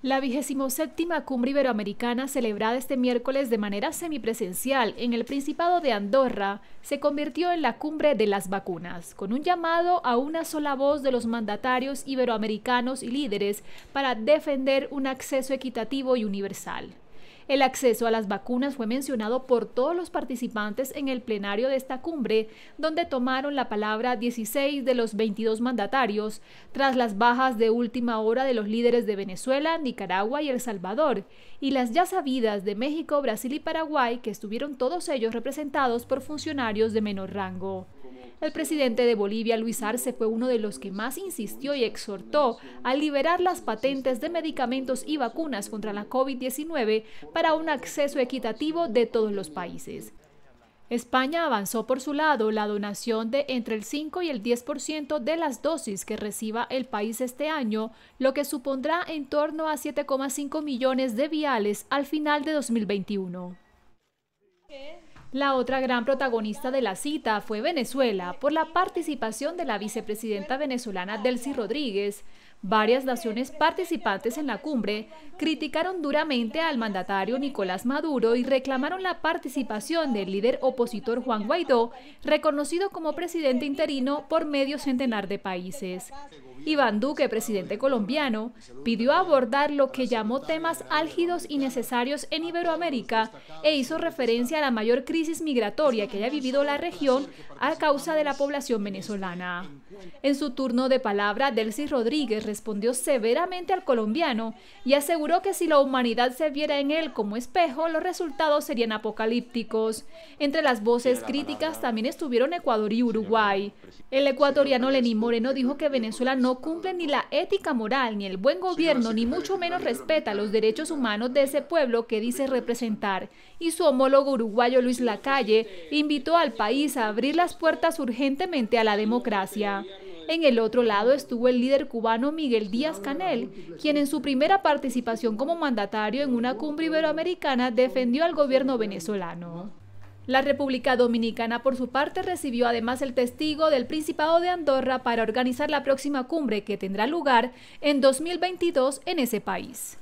La séptima Cumbre Iberoamericana, celebrada este miércoles de manera semipresencial en el Principado de Andorra, se convirtió en la cumbre de las vacunas, con un llamado a una sola voz de los mandatarios iberoamericanos y líderes para defender un acceso equitativo y universal. El acceso a las vacunas fue mencionado por todos los participantes en el plenario de esta cumbre, donde tomaron la palabra 16 de los 22 mandatarios, tras las bajas de última hora de los líderes de Venezuela, Nicaragua y El Salvador, y las ya sabidas de México, Brasil y Paraguay, que estuvieron todos ellos representados por funcionarios de menor rango. El presidente de Bolivia, Luis Arce, fue uno de los que más insistió y exhortó a liberar las patentes de medicamentos y vacunas contra la COVID-19 para un acceso equitativo de todos los países. España avanzó por su lado la donación de entre el 5 y el 10% de las dosis que reciba el país este año, lo que supondrá en torno a 7,5 millones de viales al final de 2021. La otra gran protagonista de la cita fue Venezuela por la participación de la vicepresidenta venezolana Delcy Rodríguez. Varias naciones participantes en la cumbre criticaron duramente al mandatario Nicolás Maduro y reclamaron la participación del líder opositor Juan Guaidó, reconocido como presidente interino por medio centenar de países. Iván Duque, presidente colombiano, pidió abordar lo que llamó temas álgidos y necesarios en Iberoamérica e hizo referencia a la mayor crisis migratoria que haya vivido la región a causa de la población venezolana. En su turno de palabra, Delcy Rodríguez respondió severamente al colombiano y aseguró que si la humanidad se viera en él como espejo, los resultados serían apocalípticos. Entre las voces críticas también estuvieron Ecuador y Uruguay. El ecuatoriano Lenín Moreno dijo que Venezuela no no cumple ni la ética moral, ni el buen gobierno, ni mucho menos respeta los derechos humanos de ese pueblo que dice representar. Y su homólogo uruguayo Luis Lacalle invitó al país a abrir las puertas urgentemente a la democracia. En el otro lado estuvo el líder cubano Miguel Díaz Canel, quien en su primera participación como mandatario en una cumbre iberoamericana defendió al gobierno venezolano. La República Dominicana, por su parte, recibió además el testigo del Principado de Andorra para organizar la próxima cumbre que tendrá lugar en 2022 en ese país.